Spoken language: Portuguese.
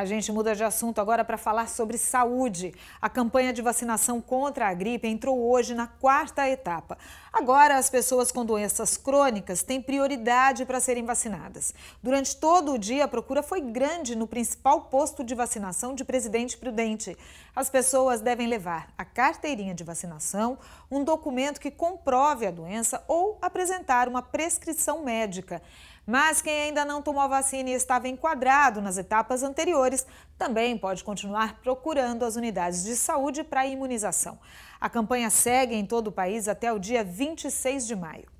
A gente muda de assunto agora para falar sobre saúde. A campanha de vacinação contra a gripe entrou hoje na quarta etapa. Agora, as pessoas com doenças crônicas têm prioridade para serem vacinadas. Durante todo o dia, a procura foi grande no principal posto de vacinação de Presidente Prudente. As pessoas devem levar a carteirinha de vacinação, um documento que comprove a doença ou apresentar uma prescrição médica. Mas quem ainda não tomou a vacina e estava enquadrado nas etapas anteriores, também pode continuar procurando as unidades de saúde para imunização. A campanha segue em todo o país até o dia 26 de maio.